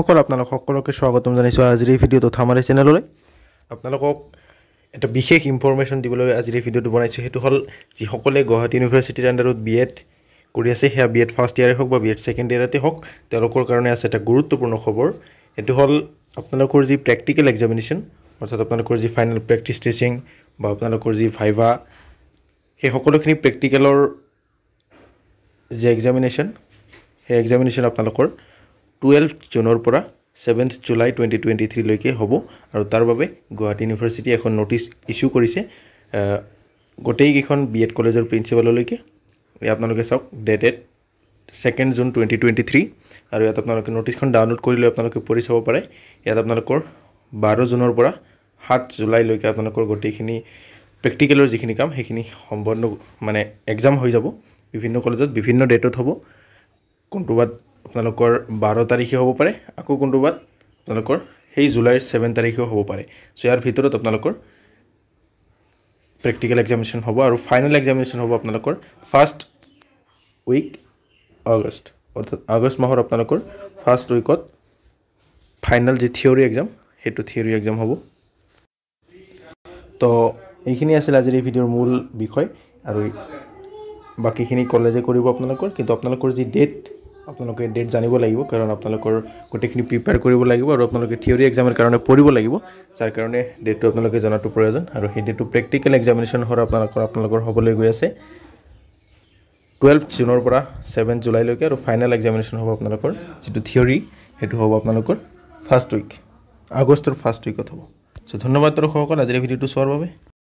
সকল আপনাদেৰ সকলকে স্বাগতম জানাইছো আজিৰ এই ভিডিওটো থামাৰে চ্যানেললে আপনাদেৰ এটা বিশেষ ইনফৰমেশন দিবলৈ আজিৰ এই ভিডিওটো বনাইছো হেতু হল যিসকলে গুৱাহাটী গুৱাহাটী আণ্ডাৰত বি এড কৰি আছে সেয়া বি এড ফাৰ্ষ্ট ইয়াৰে হওক বা বি এড ছেকেণ্ড ইয়াৰেতে হওক তেওঁলোকৰ কাৰণে আছে এটা গুৰুত্বপূৰ্ণ খবৰ সেইটো হল আপোনালোকৰ যি প্ৰেক্টিকেল এক্সামিনেশ্যন অৰ্থাৎ আপোনালোকৰ যি ফাইনেল প্ৰেক্টিচ টেচিং বা আপোনালোকৰ যি ভাইভা সেই সকলোখিনি প্ৰেক্টিকেলৰ যি এক্সামিনেশ্যন সেই এক্সামিনেশ্যন আপোনালোকৰ টুৱেলভ জুনৰ পৰা ছেভেন্থ জুলাই টুৱেণ্টি টুৱেণ্টি থ্ৰীলৈকে হ'ব আৰু তাৰ বাবে গুৱাহাটী ইউনিভাৰ্চিটিয়ে এখন নটিচ ইছ্যু কৰিছে গোটেইকেইখন বি এড কলেজৰ প্ৰিঞ্চিপাললৈকে আপোনালোকে চাওক date at second June twenty twenty three আৰু ইয়াত আপোনালোকে নটিচখন ডাউনলোড কৰি লৈ আপোনালোকে পঢ়ি চাব পাৰে ইয়াত আপোনালোকৰ বাৰ জুনৰ পৰা সাত জুলাইলৈকে আপোনালোকৰ গোটেইখিনি প্ৰেক্টিকেলৰ যিখিনি কাম সেইখিনি সম্পন্ন মানে এক্সাম হৈ যাব বিভিন্ন কলেজত বিভিন্ন ডেটত হ'ব কোনটো বাদ আপোনালোকৰ বাৰ তাৰিখে হ'ব পাৰে আকৌ কোনোবাত আপোনালোকৰ সেই জুলাইৰ ছেভেন তাৰিখেও হ'ব পাৰে চ' ইয়াৰ ভিতৰত আপোনালোকৰ প্ৰেক্টিকেল এক্সামিনেশ্যন হ'ব আৰু ফাইনেল এক্সামিনেশ্যন হ'ব আপোনালোকৰ ফাৰ্ষ্ট উইক আগষ্ট অৰ্থাৎ আগষ্ট মাহৰ আপোনালোকৰ ফাৰ্ষ্ট উইকত ফাইনেল যি থিয়ৰী এক্সাম সেইটো থিয়ৰী এক্সাম হ'ব তো এইখিনি আছিল আজিৰ এই ভিডিঅ'ৰ মূল বিষয় আৰু বাকীখিনি কলেজে কৰিব আপোনালোকৰ কিন্তু আপোনালোকৰ যি ডেট আপোনালোকে ডেট জানিব লাগিব কাৰণ আপোনালোকৰ গোটেইখিনি প্ৰিপেয়াৰ কৰিব লাগিব আৰু আপোনালোকে থিয়ৰী এক্সামৰ কাৰণে পঢ়িব লাগিব যাৰ কাৰণে ডেটটো আপোনালোকে জনাটো প্ৰয়োজন আৰু সেই ডেটটো প্ৰেক্টিকেল এক্সামিনেশ্যন হোৱাৰ আপোনালোকৰ আপোনালোকৰ হ'বলৈ গৈ আছে টুৱেলভ জুনৰ পৰা ছেভেন জুলাইলৈকে আৰু ফাইনেল এক্সামিনেশ্যন হ'ব আপোনালোকৰ যিটো থিয়ৰী সেইটো হ'ব আপোনালোকৰ ফাৰ্ষ্ট উইক আগষ্টৰ ফাৰ্ষ্ট উইকত হ'ব চ' ধন্যবাদ দৰ্শকসকল আজিৰ ভিডিঅ'টো চোৱাৰ বাবে